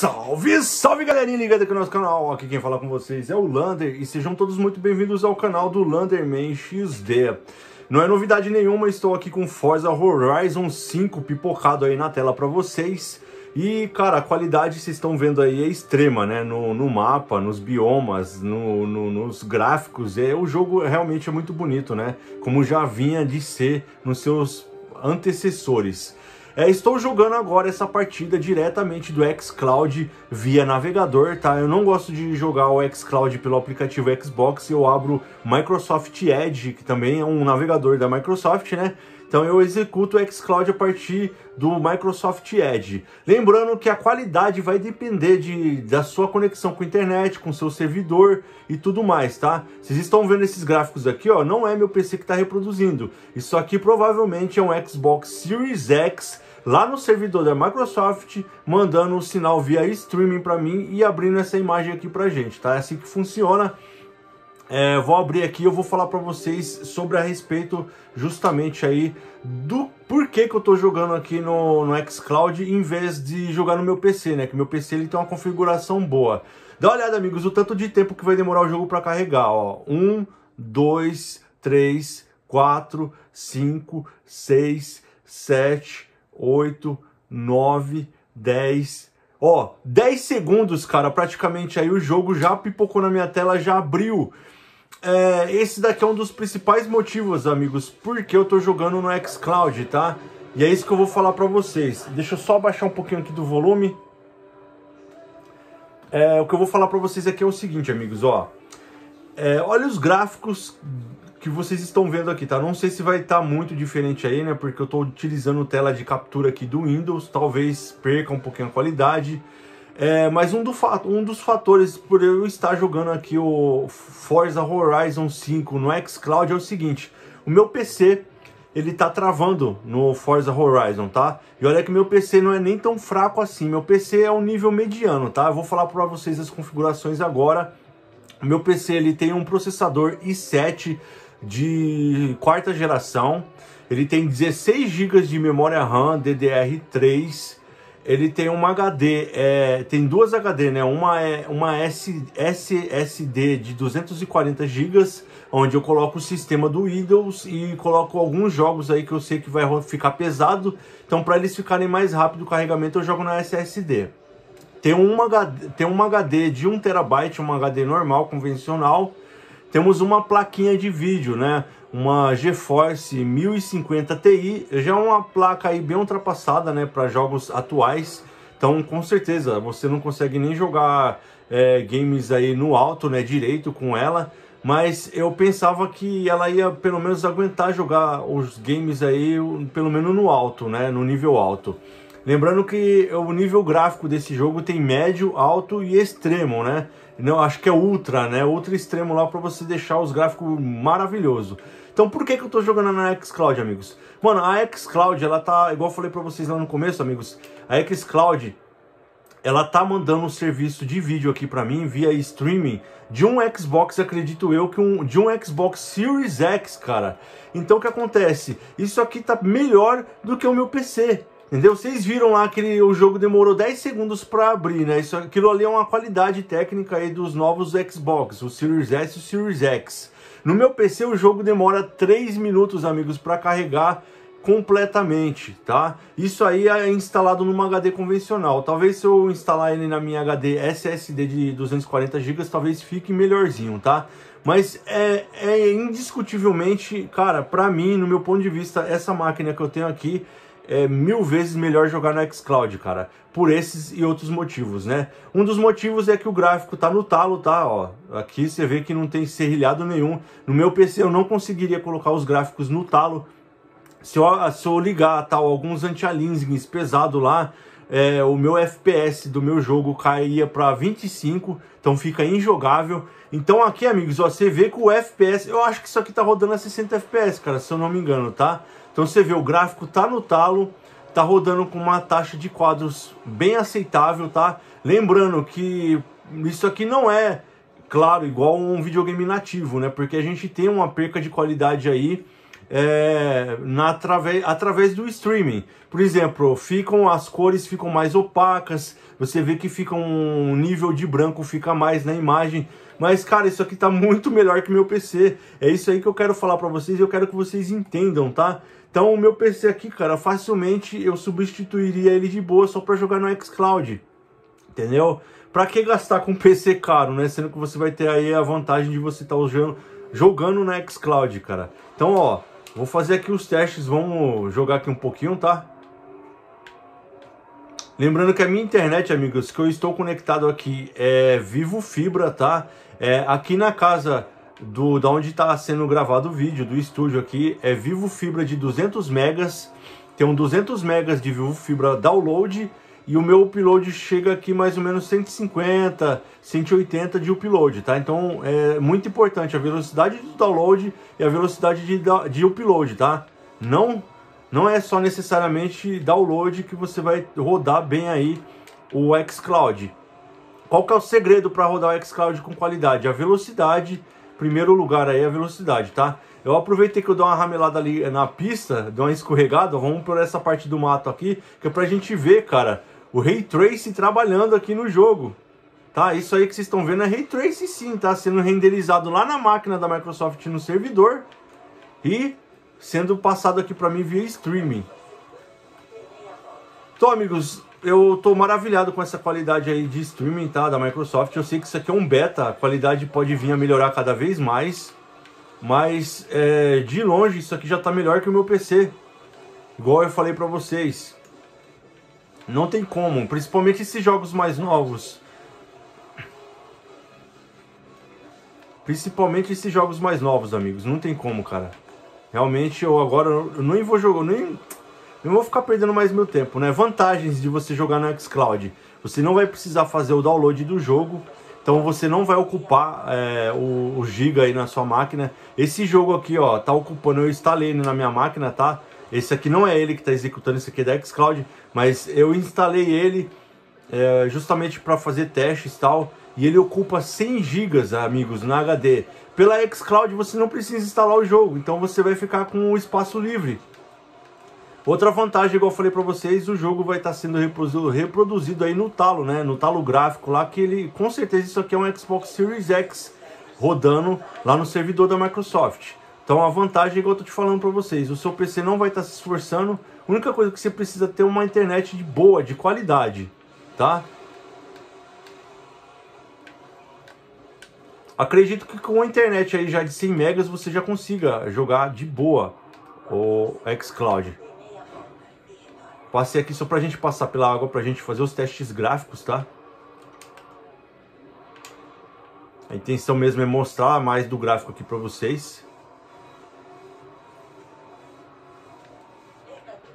Salve, salve galerinha ligada aqui no nosso canal, aqui quem fala com vocês é o Lander e sejam todos muito bem-vindos ao canal do Landerman XD. Não é novidade nenhuma, estou aqui com Forza Horizon 5 pipocado aí na tela para vocês. E, cara, a qualidade, vocês estão vendo aí, é extrema, né? No, no mapa, nos biomas, no, no, nos gráficos. É, o jogo realmente é muito bonito, né? Como já vinha de ser nos seus antecessores. É, estou jogando agora essa partida diretamente do xCloud via navegador, tá? Eu não gosto de jogar o xCloud pelo aplicativo Xbox, eu abro Microsoft Edge, que também é um navegador da Microsoft, né? Então eu executo o xCloud a partir do Microsoft Edge. Lembrando que a qualidade vai depender de, da sua conexão com a internet, com seu servidor e tudo mais, tá? Vocês estão vendo esses gráficos aqui, ó, não é meu PC que está reproduzindo. Isso aqui provavelmente é um Xbox Series X lá no servidor da Microsoft, mandando o um sinal via streaming para mim e abrindo essa imagem aqui para gente, tá? É assim que funciona. É, vou abrir aqui, eu vou falar para vocês sobre a respeito justamente aí do porquê que eu estou jogando aqui no, no xCloud em vez de jogar no meu PC, né? Que meu PC ele tem uma configuração boa. Dá uma olhada, amigos, o tanto de tempo que vai demorar o jogo para carregar, ó. 1, 2, 3, 4, 5, 6, 7, 8, 9, 10. Ó, 10 segundos, cara, praticamente aí o jogo já pipocou na minha tela, já abriu. É, esse daqui é um dos principais motivos, amigos, porque eu tô jogando no xCloud, tá? E é isso que eu vou falar pra vocês. Deixa eu só baixar um pouquinho aqui do volume. É, o que eu vou falar pra vocês aqui é o seguinte, amigos, ó. É, olha os gráficos que vocês estão vendo aqui, tá? Não sei se vai estar tá muito diferente aí, né? Porque eu estou utilizando tela de captura aqui do Windows, talvez perca um pouquinho a qualidade. É, mas um, do fato, um dos fatores por eu estar jogando aqui o Forza Horizon 5 no xCloud é o seguinte, o meu PC ele tá travando no Forza Horizon, tá? E olha que meu PC não é nem tão fraco assim, meu PC é um nível mediano, tá? Eu vou falar para vocês as configurações agora. O meu PC ele tem um processador i7 de quarta geração. Ele tem 16 GB de memória RAM DDR3. Ele tem uma HD, é, tem duas HD, né? Uma é uma S, SSD de 240 GB, onde eu coloco o sistema do Windows e coloco alguns jogos aí que eu sei que vai ficar pesado. Então, para eles ficarem mais rápido o carregamento, eu jogo na SSD. Tem uma, tem uma HD de 1 TB, uma HD normal, convencional, temos uma plaquinha de vídeo, né? Uma GeForce 1050 Ti, já é uma placa aí bem ultrapassada, né, para jogos atuais. Então, com certeza, você não consegue nem jogar é, games aí no alto, né, direito com ela. Mas eu pensava que ela ia pelo menos aguentar jogar os games aí, pelo menos no alto, né, no nível alto. Lembrando que o nível gráfico desse jogo tem médio, alto e extremo, né? Não, acho que é ultra, né? Ultra extremo lá para você deixar os gráficos maravilhoso. Então por que, que eu tô jogando na xCloud, amigos? Mano, a xCloud, ela tá, igual eu falei para vocês lá no começo, amigos, a xCloud ela tá mandando um serviço de vídeo aqui para mim via streaming de um Xbox, acredito eu, que um, de um Xbox Series X, cara. Então o que acontece? Isso aqui tá melhor do que o meu PC. Entendeu? Vocês viram lá que o jogo demorou 10 segundos para abrir, né? Isso, aquilo ali é uma qualidade técnica aí dos novos Xbox, o Series S e o Series X. No meu PC o jogo demora 3 minutos, amigos, para carregar completamente, tá? Isso aí é instalado numa HD convencional. Talvez se eu instalar ele na minha HD SSD de 240 GB, talvez fique melhorzinho, tá? Mas é, é indiscutivelmente, cara, para mim, no meu ponto de vista, essa máquina que eu tenho aqui é mil vezes melhor jogar no xCloud, cara. Por esses e outros motivos, né? Um dos motivos é que o gráfico tá no talo, tá? Ó, aqui você vê que não tem serrilhado nenhum. No meu PC eu não conseguiria colocar os gráficos no talo. Se eu, se eu ligar tal tá, alguns anti-aliasings pesado lá, é, o meu FPS do meu jogo caía para 25, então fica injogável. Então aqui, amigos, ó, você vê que o FPS, eu acho que isso aqui tá rodando a 60 FPS, cara, se eu não me engano, tá? Então você vê, o gráfico tá no talo, tá rodando com uma taxa de quadros bem aceitável, tá? Lembrando que isso aqui não é, claro, igual um videogame nativo, né? Porque a gente tem uma perca de qualidade aí é, na, através, através do streaming. Por exemplo, ficam as cores ficam mais opacas, você vê que fica um nível de branco fica mais na imagem. Mas, cara, isso aqui tá muito melhor que meu PC. É isso aí que eu quero falar para vocês e eu quero que vocês entendam, tá? Então o meu PC aqui, cara, facilmente eu substituiria ele de boa só para jogar no xCloud, entendeu? Para que gastar com PC caro, né? Sendo que você vai ter aí a vantagem de você estar tá jogando na xCloud, cara. Então, ó, vou fazer aqui os testes, vamos jogar aqui um pouquinho, tá? Lembrando que a minha internet, amigos, que eu estou conectado aqui é Vivo Fibra, tá? É, aqui na casa do da onde está sendo gravado o vídeo, do estúdio aqui, é Vivo Fibra de 200 megas. Tem um 200 megas de Vivo Fibra download e o meu upload chega aqui mais ou menos 150, 180 de upload, tá? Então é muito importante a velocidade do download e a velocidade de, de upload, tá? Não, não é só necessariamente download que você vai rodar bem aí o xCloud. Qual que é o segredo para rodar o xCloud com qualidade? A velocidade primeiro lugar aí é a velocidade, tá? Eu aproveitei que eu dou uma ramelada ali eh, na pista, dou uma escorregada, vamos por essa parte do mato aqui, que é pra gente ver, cara, o Ray Tracing trabalhando aqui no jogo. Tá, isso aí que vocês estão vendo é Ray Tracing sim, tá sendo renderizado lá na máquina da Microsoft no servidor e sendo passado aqui para mim via streaming. Então, amigos, eu tô maravilhado com essa qualidade aí de streaming, tá? Da Microsoft. Eu sei que isso aqui é um beta, a qualidade pode vir a melhorar cada vez mais. Mas é, de longe isso aqui já tá melhor que o meu PC. Igual eu falei pra vocês. Não tem como, principalmente esses jogos mais novos. Principalmente esses jogos mais novos, amigos. Não tem como, cara. Realmente eu agora eu nem vou jogar, nem não vou ficar perdendo mais meu tempo, né? Vantagens de você jogar no xCloud. Você não vai precisar fazer o download do jogo, então você não vai ocupar é, o, o, giga aí na sua máquina. Esse jogo aqui, ó, tá ocupando, eu instalei ele na minha máquina, tá? Esse aqui não é ele que está executando, esse aqui é da xCloud, mas eu instalei ele é, justamente para fazer testes e tal, e ele ocupa 100 gigas, amigos, na HD. Pela xCloud você não precisa instalar o jogo, então você vai ficar com o espaço livre. Outra vantagem, igual eu falei para vocês, o jogo vai estar tá sendo reproduzido, reproduzido aí no talo, né? No talo gráfico lá, que ele, com certeza, isso aqui é um Xbox Series X rodando lá no servidor da Microsoft. Então a vantagem, igual eu tô te falando para vocês, o seu PC não vai estar tá se esforçando. A única coisa que você precisa é ter uma internet de boa, de qualidade, tá? Acredito que com a internet aí já de 100 megas você já consiga jogar de boa o xCloud. Passei aqui só pra gente passar pela água, pra gente fazer os testes gráficos, tá? A intenção mesmo é mostrar mais do gráfico aqui pra vocês.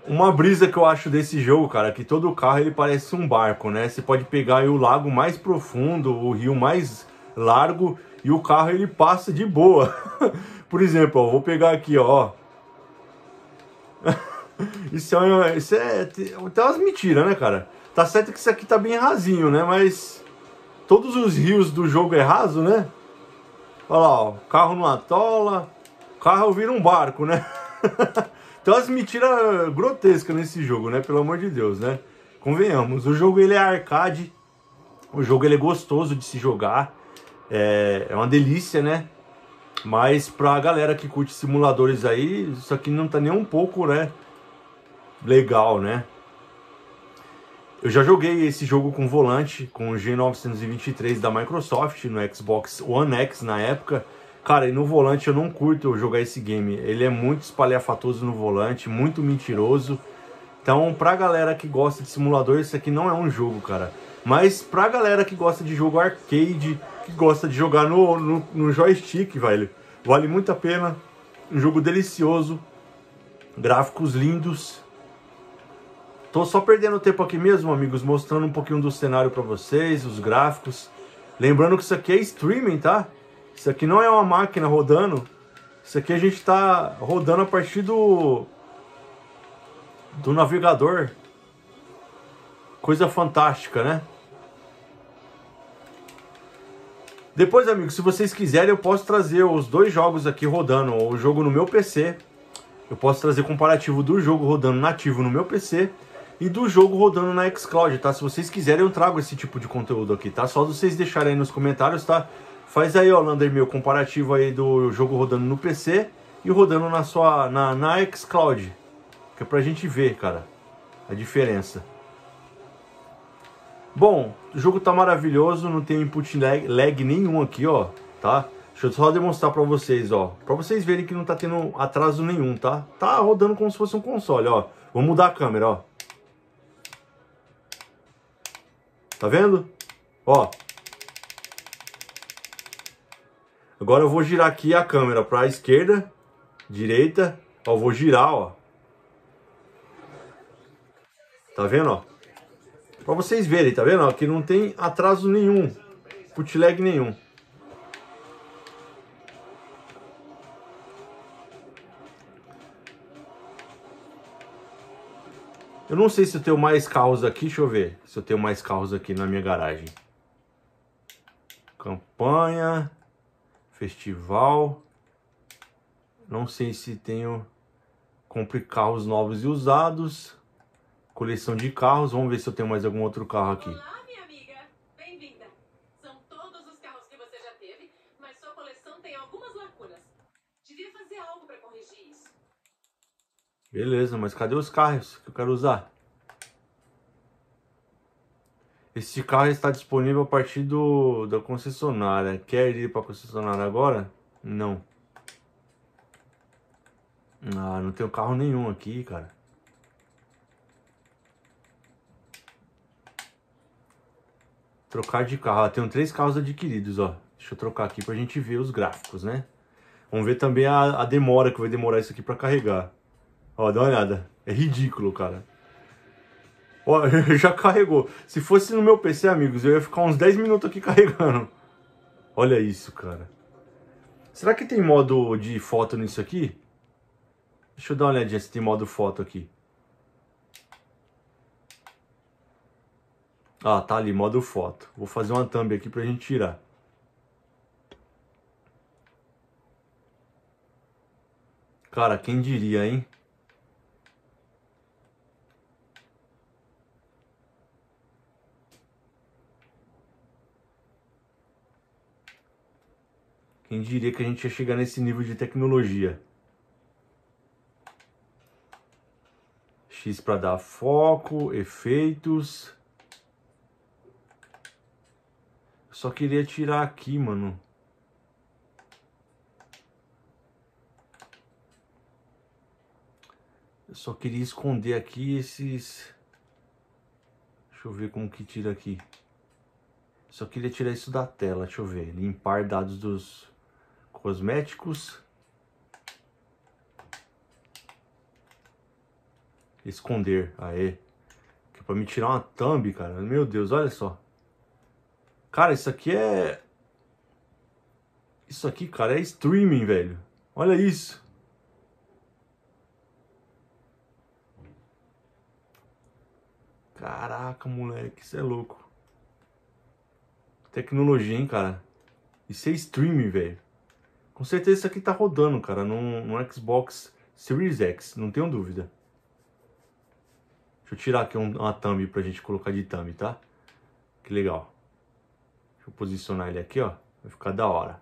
Uma brisa que eu acho desse jogo, cara, é que todo carro ele parece um barco, né? Você pode pegar o lago mais profundo, o rio mais largo e o carro ele passa de boa. Por exemplo, ó, vou pegar aqui, ó. Isso é, isso é, umas mentiras, né, cara? Tá certo que isso aqui tá bem rasinho, né? Mas todos os rios do jogo é raso, né? Olha lá, ó, carro numa tola, carro vira um barco, né? Tem umas mentiras grotescas nesse jogo, né? Pelo amor de Deus, né? Convenhamos, o jogo ele é arcade, o jogo ele é gostoso de se jogar, é, é uma delícia, né? Mas pra galera que curte simuladores aí, isso aqui não tá nem um pouco, né? legal, né? Eu já joguei esse jogo com volante, com o G923 da Microsoft, no Xbox One X na época. Cara, e no volante eu não curto jogar esse game. Ele é muito espalhafatoso no volante, muito mentiroso. Então, pra galera que gosta de simulador, isso aqui não é um jogo, cara. Mas pra galera que gosta de jogo arcade, que gosta de jogar no, no, no joystick, velho, vale muito a pena. Um jogo delicioso, gráficos lindos, Tô só perdendo tempo aqui mesmo, amigos, mostrando um pouquinho do cenário para vocês, os gráficos. Lembrando que isso aqui é streaming, tá? Isso aqui não é uma máquina rodando. Isso aqui a gente tá rodando a partir do do navegador. Coisa fantástica, né? Depois, amigos, se vocês quiserem, eu posso trazer os dois jogos aqui rodando. O jogo no meu PC. Eu posso trazer comparativo do jogo rodando nativo no meu PC e do jogo rodando na xCloud, tá? Se vocês quiserem, eu trago esse tipo de conteúdo aqui, tá? Só vocês deixarem aí nos comentários, tá? Faz aí, ó, Lander, meu comparativo aí do jogo rodando no PC e rodando na sua, na, na xCloud. Que é pra gente ver, cara, a diferença. Bom, o jogo tá maravilhoso, não tem input lag, lag nenhum aqui, ó, tá? Deixa eu só demonstrar pra vocês, ó. Pra vocês verem que não tá tendo atraso nenhum, tá? Tá rodando como se fosse um console, ó. Vou mudar a câmera, ó. Tá vendo? Ó. Agora eu vou girar aqui a câmera para a esquerda, direita. Ó, vou girar, ó. Tá vendo, ó? Para vocês verem, tá vendo? Ó, que não tem atraso nenhum, put lag nenhum. Eu não sei se eu tenho mais carros aqui. Deixa eu ver se eu tenho mais carros aqui na minha garagem. Campanha. Festival. Não sei se tenho... Compre carros novos e usados. Coleção de carros. Vamos ver se eu tenho mais algum outro carro aqui. Beleza, mas cadê os carros que eu quero usar? Este carro está disponível a partir do, da concessionária. Quer ir para a concessionária agora? Não. Ah, não tenho carro nenhum aqui, cara. Trocar de carro. Ah, tenho três carros adquiridos, ó. Deixa eu trocar aqui para a gente ver os gráficos, né? Vamos ver também a, a demora que vai demorar isso aqui para carregar. Ó, dá uma olhada. É ridículo, cara. Ó, já carregou. Se fosse no meu PC, amigos, eu ia ficar uns 10 minutos aqui carregando. Olha isso, cara. Será que tem modo de foto nisso aqui? Deixa eu dar uma olhadinha se tem modo foto aqui. Ah, tá ali, modo foto. Vou fazer uma thumb aqui pra gente tirar. Cara, quem diria, hein? Quem diria que a gente ia chegar nesse nível de tecnologia? X para dar foco, efeitos. Só queria tirar aqui, mano. Eu só queria esconder aqui esses... Deixa eu ver como que tira aqui. Só queria tirar isso da tela, deixa eu ver. Limpar dados dos cosméticos. Esconder, aê. Que é pra me tirar uma thumb, cara. Meu Deus, olha só. Cara, isso aqui é... Isso aqui, cara, é streaming, velho. Olha isso. Caraca, moleque, isso é louco. Tecnologia, hein, cara? Isso é streaming, velho. Com certeza isso aqui tá rodando, cara, num, Xbox Series X, não tenho dúvida. Deixa eu tirar aqui uma thumb pra gente colocar de thumb, tá? Que legal. Deixa eu posicionar ele aqui, ó. Vai ficar da hora.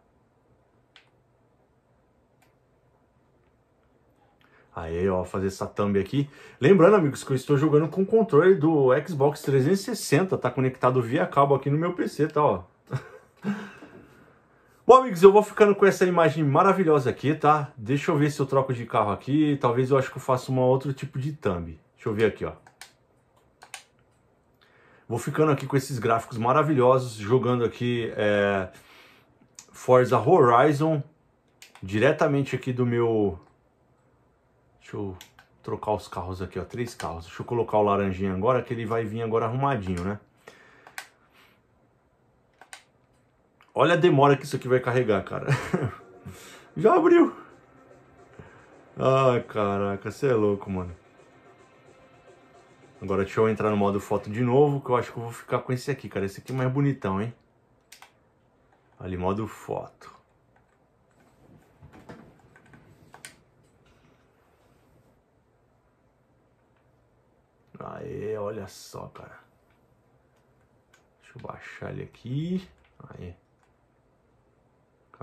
Aí, ó, fazer essa thumb aqui. Lembrando, amigos, que eu estou jogando com o controle do Xbox 360. Tá conectado via cabo aqui no meu PC, tá, ó. Bom, amigos, eu vou ficando com essa imagem maravilhosa aqui, tá? Deixa eu ver se eu troco de carro aqui. Talvez eu acho que eu faça um outro tipo de thumb. Deixa eu ver aqui, ó. Vou ficando aqui com esses gráficos maravilhosos, jogando aqui é, Forza Horizon diretamente aqui do meu... Deixa eu trocar os carros aqui, ó. Três carros. Deixa eu colocar o laranjinha agora, que ele vai vir agora arrumadinho, né? Olha a demora que isso aqui vai carregar, cara. Já abriu. Ai, caraca, você é louco, mano. Agora deixa eu entrar no modo foto de novo, que eu acho que eu vou ficar com esse aqui, cara. Esse aqui é mais bonitão, hein? Ali, modo foto. Aê, olha só, cara. Deixa eu baixar ele aqui. Aí.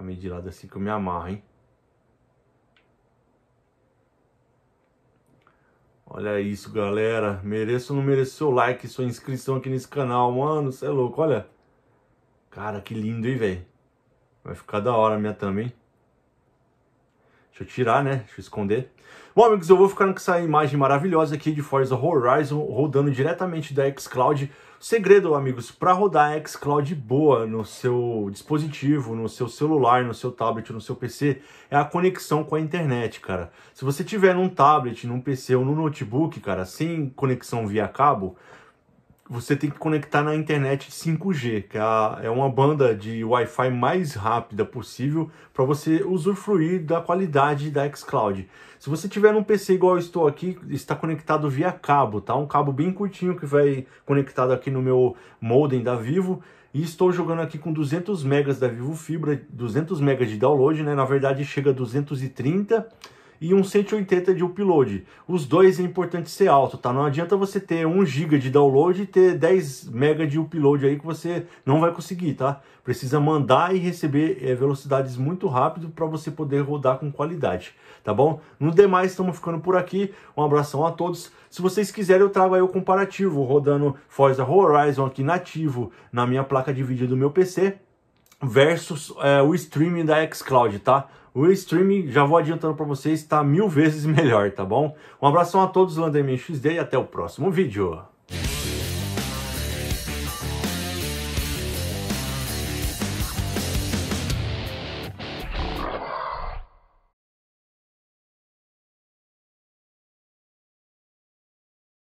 Ficar meio de lado assim que eu me amarro, hein? Olha isso, galera. Mereço ou não mereço seu like, sua inscrição aqui nesse canal, mano. Você é louco, olha. Cara, que lindo, hein, velho. Vai ficar da hora a minha também. Deixa eu tirar, né? Deixa eu esconder. Bom, amigos, eu vou ficando com essa imagem maravilhosa aqui de Forza Horizon rodando diretamente da xCloud. Cloud. segredo, amigos, para rodar a xCloud boa no seu dispositivo, no seu celular, no seu tablet, no seu PC, é a conexão com a internet, cara. Se você tiver num tablet, num PC ou num notebook, cara, sem conexão via cabo, você tem que conectar na internet 5G, que é, é uma banda de Wi-Fi mais rápida possível para você usufruir da qualidade da xCloud. Se você tiver um PC igual eu estou aqui, está conectado via cabo, tá? Um cabo bem curtinho que vai conectado aqui no meu modem da Vivo. E estou jogando aqui com 200 megas da Vivo Fibra, 200 megas de download, né? Na verdade chega a 230 e um 180 de upload. Os dois é importante ser alto, tá? Não adianta você ter 1 GB de download e ter 10 MB de upload aí que você não vai conseguir, tá? Precisa mandar e receber é, velocidades muito rápido para você poder rodar com qualidade, tá bom? No demais, estamos ficando por aqui. Um abração a todos. Se vocês quiserem, eu trago aí o comparativo rodando Forza Horizon aqui nativo na minha placa de vídeo do meu PC versus é, o streaming da xCloud, tá? O streaming, já vou adiantando para vocês, está mil vezes melhor, tá bom? Um abração a todos, Landemir XD, e até o próximo vídeo.